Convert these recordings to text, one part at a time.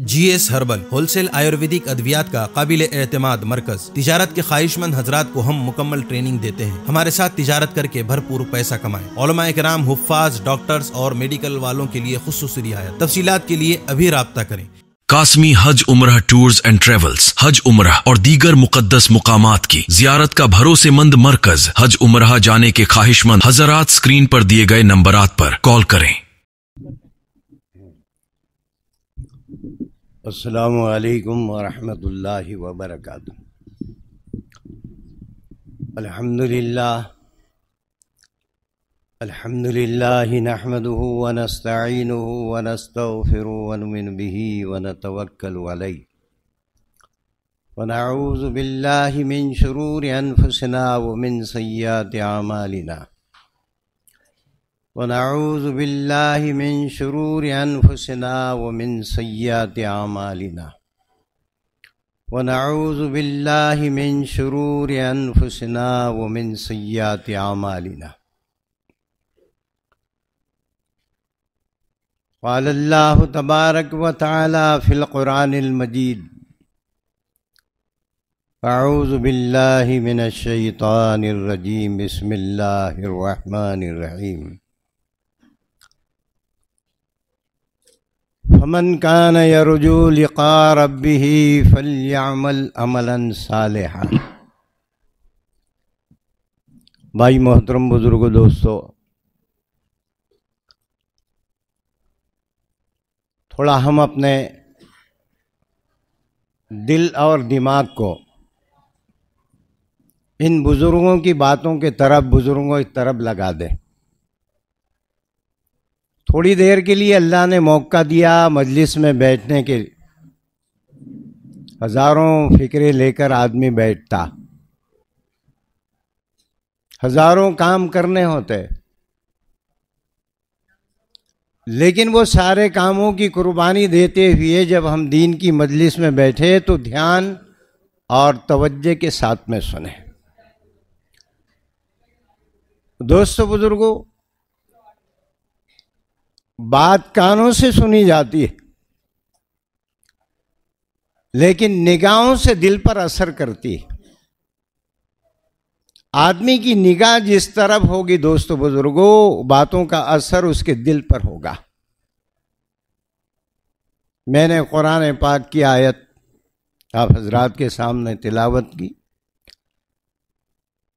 जी S herbal wholesale आयुर्वेदिक अद्वियात का काबिल एतमाद मरकज तिजारत के ख्वाहिशमंद हजरात को हम मुकम्मल ट्रेनिंग देते हैं हमारे साथ तिजारत करके भरपूर पैसा कमाएं कराम हुफाज डॉक्टर्स और मेडिकल वालों के लिए खसूस रियायत तफसीत के लिए अभी रबता करें कासमी हज उम्र टूर्स एंड ट्रेवल्स हज उम्र और दीगर मुकदस मुकाम की जियारत का भरोसेमंद मरकज हज उम्र जाने के ख्वाहिशमंद हजरात स्क्रीन पर दिए गए नंबर पर कॉल करें असलकम वरहमल वबरक अलहमदिल्ला अलहमदिल्ला नहमद व सयात आमालिना ونعوذ بالله من شرور أنفسنا ومن سيئات أعمالنا ونعوذ بالله من شرور أنفسنا ومن سيئات أعمالنا قال الله تبارك وتعالى في القرآن المجيد أعوذ بالله من الشيطان الرجيم بسم الله الرحمن الرحيم फमन कान यरजू लिका रबी फल्यामल अमलन सालहा भाई मोहतरम बुजुर्गो दोस्तों थोड़ा हम अपने दिल और दिमाग को इन बुज़ुर्गों की बातों के तरफ बुज़ुर्गों की तरफ लगा दें थोड़ी देर के लिए अल्लाह ने मौका दिया मजलिस में बैठने के हज़ारों फिक्रे लेकर आदमी बैठता हज़ारों काम करने होते लेकिन वो सारे कामों की कुर्बानी देते हुए जब हम दीन की मजलिस में बैठे तो ध्यान और तवज्जे के साथ में सुने दोस्तों बुजुर्गों बात कानों से सुनी जाती है लेकिन निगाहों से दिल पर असर करती है आदमी की निगाह जिस तरफ होगी दोस्तों बुजुर्गों बातों का असर उसके दिल पर होगा मैंने कुरान पाक की आयत आप हजरात के सामने तिलावत की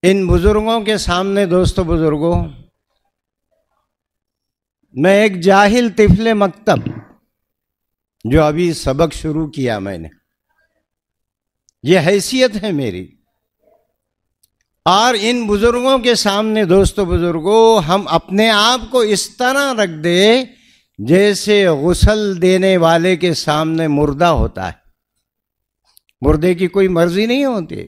इन बुज़ुर्गों के सामने दोस्तों बुज़ुर्गों मैं एक जाहिल तिफले मकतब जो अभी सबक शुरू किया मैंने ये हैसियत है मेरी और इन बुजुर्गों के सामने दोस्तों बुजुर्गों हम अपने आप को इस तरह रख दे जैसे गुसल देने वाले के सामने मुर्दा होता है मुर्दे की कोई मर्जी नहीं होती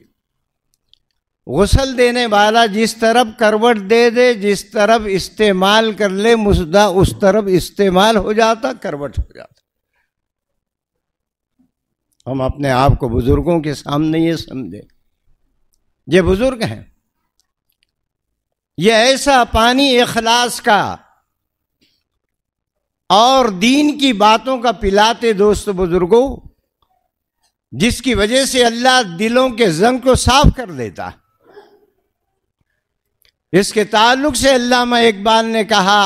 गसल देने वाला जिस तरफ करवट दे दे जिस तरफ इस्तेमाल कर ले मुसदा उस तरफ इस्तेमाल हो जाता करवट हो जाता हम अपने आप को बुजुर्गों के सामने ये समझे ये बुजुर्ग हैं ये ऐसा पानी इखलास का और दीन की बातों का पिलाते दोस्त बुजुर्गों जिसकी वजह से अल्लाह दिलों के जंग को साफ कर देता है इसके ताल्लुक से अल्लामा इकबाल ने कहा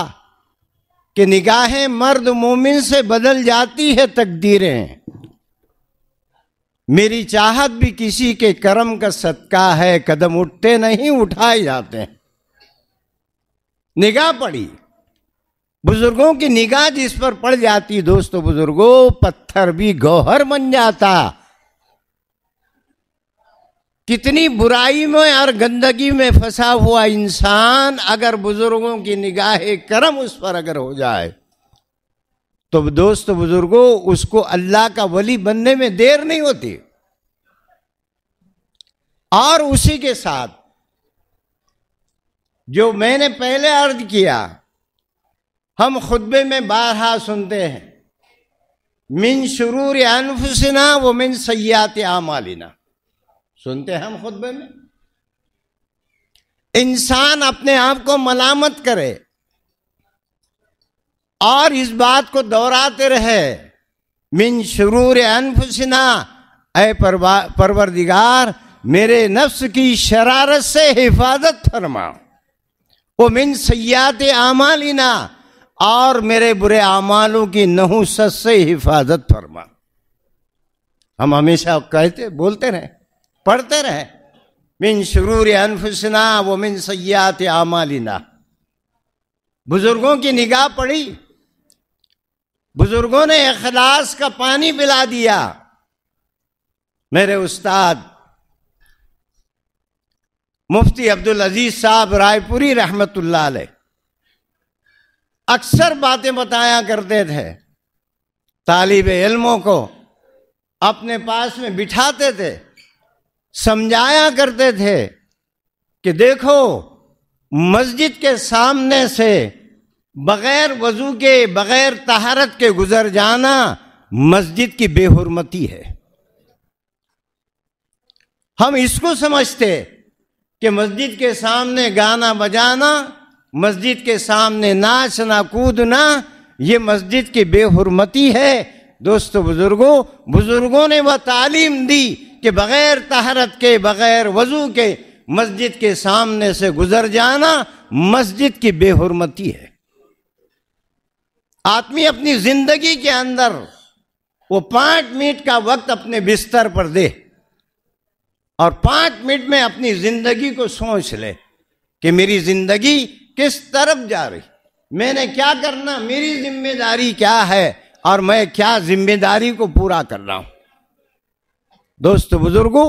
कि निगाहें मर्द मोमिन से बदल जाती है तकदीरें मेरी चाहत भी किसी के कर्म का सदका है कदम उठते नहीं उठाए जाते हैं निगाह पड़ी बुजुर्गों की निगाह जिस पर पड़ जाती दोस्तों बुजुर्गों पत्थर भी गौहर बन जाता कितनी बुराई में और गंदगी में फंसा हुआ इंसान अगर बुजुर्गों की निगाह करम उस पर अगर हो जाए तो दोस्त बुजुर्गों उसको अल्लाह का वली बनने में देर नहीं होती और उसी के साथ जो मैंने पहले अर्ज किया हम खुतबे में बारहा सुनते हैं मिन शुरूर अनफुसना वो मिन सयात आमालिना सुनते हैं हम खुतबे में इंसान अपने आप को मलामत करे और इस बात को दोहराते रहे मिन शुरूर अनफुसना अय परवरदिगार मेरे नफ्स की शरारत से हिफाजत फरमा वो मिन सयात आमालिना और मेरे बुरे आमालों की नहुसत से हिफाजत फरमा हम हमेशा कहते बोलते रहे पढ़ते रहे मिन शरूर अनफुसना वो मिन सयात आमालिना बुजुर्गों की निगाह पड़ी बुजुर्गों ने अखलास का पानी पिला दिया मेरे उस्ताद मुफ्ती अब्दुल अजीज साहब रायपुरी रहमतुल्लाह अक्सर बातें बताया करते थे तालिब इल्मों को अपने पास में बिठाते थे समझाया करते थे कि देखो मस्जिद के सामने से बगैर वजू के बगैर तहारत के गुजर जाना मस्जिद की बेहरमती है हम इसको समझते कि मस्जिद के सामने गाना बजाना मस्जिद के सामने नाचना कूदना ये मस्जिद की बेहरमती है दोस्तों बुजुर्गों बुजुर्गों ने वह तालीम दी कि बग़ैर तहारत के बग़ैर वज़ू के मस्जिद के सामने से गुजर जाना मस्जिद की बेहरमती है आदमी अपनी ज़िंदगी के अंदर वो पांच मिनट का वक्त अपने बिस्तर पर दे और पांच मिनट में अपनी ज़िंदगी को सोच ले कि मेरी ज़िंदगी किस तरफ जा रही मैंने क्या करना मेरी जिम्मेदारी क्या है और मैं क्या जिम्मेदारी को पूरा कर रहा हूं दोस्त बुजुर्गों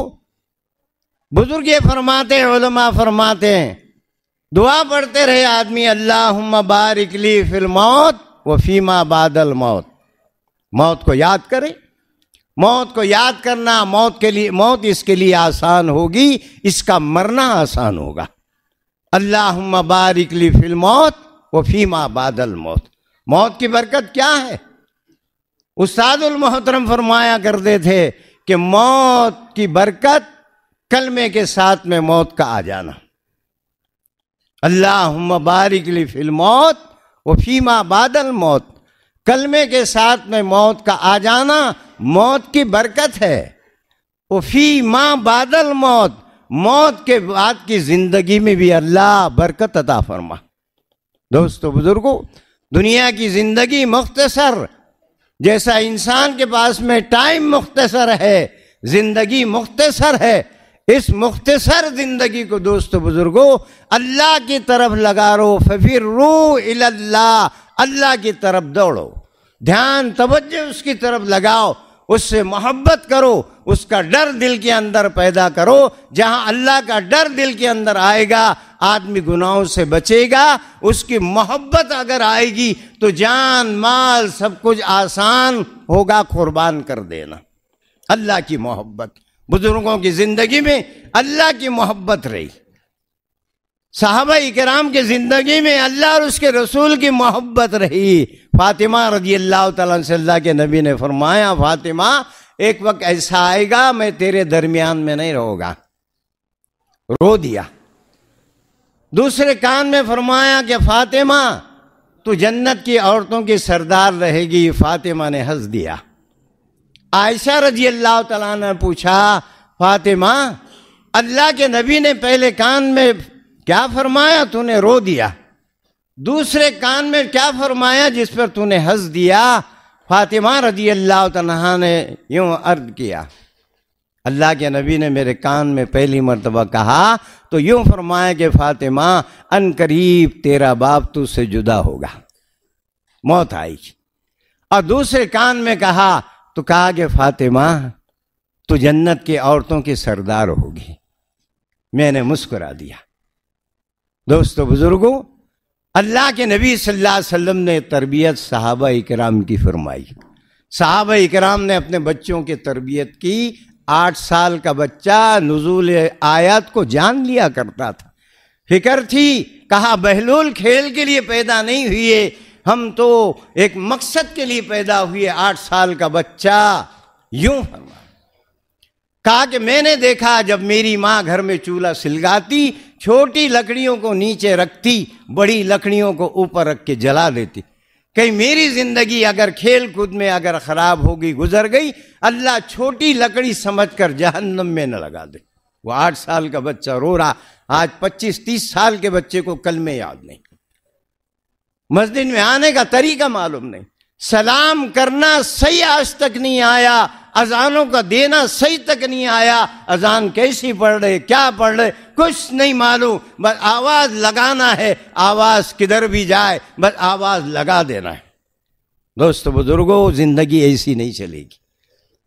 बुजुर्ग ये फरमाते हैं उलमा फरमाते हैं दुआ पढ़ते रहे आदमी अल्लाह बारिकली फिल मौत व फीमा बादल मौत मौत को याद करे मौत को याद करना मौत के लिए मौत इसके लिए आसान होगी इसका मरना आसान होगा अल्लाह बारिकली फिल मौत व फीमा बादल मौत मौत की बरकत क्या है उस्तादुल मोहतरम फरमाया करते थे कि मौत की बरकत कलमे के साथ में मौत का आ जाना अल्लाह बारिक फिल मौत व फीमा बादल मौत कलमे के साथ में मौत का आ जाना मौत की बरकत है वो फी माँ बादल मौत मौत के बाद की जिंदगी में भी अल्लाह बरकत अता फरमा दोस्तों बुजुर्गों दुनिया की जिंदगी मुख्तसर जैसा इंसान के पास में टाइम मुख्तसर है जिंदगी मुख्तसर है इस मुख्तसर जिंदगी को दोस्तों बुजुर्गो अल्लाह की तरफ लगा रो फिर रू अल्लाह अल्लाह की तरफ दौड़ो ध्यान तवज्जो उसकी तरफ लगाओ उससे मोहब्बत करो उसका डर दिल के अंदर पैदा करो जहां अल्लाह का डर दिल के अंदर आएगा आदमी गुनाहों से बचेगा उसकी मोहब्बत अगर आएगी तो जान माल सब कुछ आसान होगा कुर्बान कर देना अल्लाह की मोहब्बत बुजुर्गों की जिंदगी में अल्लाह की मोहब्बत रही साहबा इकराम की ज़िंदगी में अल्लाह और उसके रसूल की मोहब्बत रही फातिमा रजी अल्लाह तल्ला के नबी ने फरमाया फातिमा एक वक्त ऐसा आएगा मैं तेरे दरमियान में नहीं रहूंगा रो दिया दूसरे कान में फरमाया कि फातिमा तो जन्नत की औरतों की सरदार रहेगी फातिमा ने हंस दिया आयशा रजी अल्लाह तला ने पूछा फातिमा अल्लाह के नबी ने पहले कान में क्या फरमाया तूने रो दिया दूसरे कान में क्या फरमाया जिस पर तूने हंस दिया फातिमा रजी अल्लाह तला ने यूं अर्द किया अल्लाह के नबी ने मेरे कान में पहली मरतबा कहा तो यूँ फरमाया कि फ़ातिमा अन करीब तेरा बाप तुझसे जुदा होगा मौत आई और दूसरे कान में कहा तो कहा कि फ़ातिमा तो जन्नत की औरतों की सरदार होगी मैंने मुस्कुरा दिया दोस्तों बुजुर्गों अल्लाह के नबी सल्लल्लाहु अलैहि वसल्लम ने तरबियत सहाबा इकराम की फरमाई साहब इकराम ने अपने बच्चों की तरबियत की आठ साल का बच्चा नजूल आयत को जान लिया करता था फिक्र थी कहा बहलोल खेल के लिए पैदा नहीं हुए हम तो एक मकसद के लिए पैदा हुए आठ साल का बच्चा यूं फरमा कहा कि मैंने देखा जब मेरी माँ घर में चूल्हा सिलगाती छोटी लकड़ियों को नीचे रखती बड़ी लकड़ियों को ऊपर रख के जला देती कहीं मेरी ज़िंदगी अगर खेल कूद में अगर ख़राब होगी गुजर गई अल्लाह छोटी लकड़ी समझ कर जहन्नम में न लगा दे वो आठ साल का बच्चा रो रहा आज पच्चीस तीस साल के बच्चे को कल में याद नहीं मस्जिद में आने का तरीका मालूम नहीं सलाम करना सही आज तक नहीं आया अजानों का देना सही तक नहीं आया अजान कैसी पढ़ रहे क्या पढ़ रहे कुछ नहीं मालूम बस आवाज लगाना है आवाज किधर भी जाए बस आवाज लगा देना है दोस्त बुजुर्गों जिंदगी ऐसी नहीं चलेगी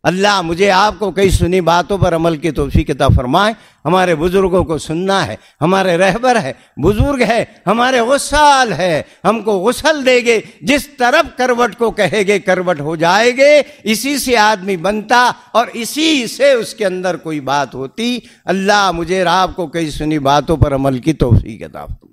अल्लाह मुझे आपको कई सुनी बातों पर अमल की तोफ़ी किता फरमाए हमारे बुज़ुर्गों को सुनना है हमारे रहबर है बुज़ुर्ग है हमारे गुस्साल है हमको गुसल देंगे जिस तरफ करवट को कहेंगे करवट हो जाएंगे इसी से आदमी बनता और इसी से उसके अंदर कोई बात होती अल्लाह मुझे आपको कई सुनी बातों पर अमल की तोफ़ी किता फरमाए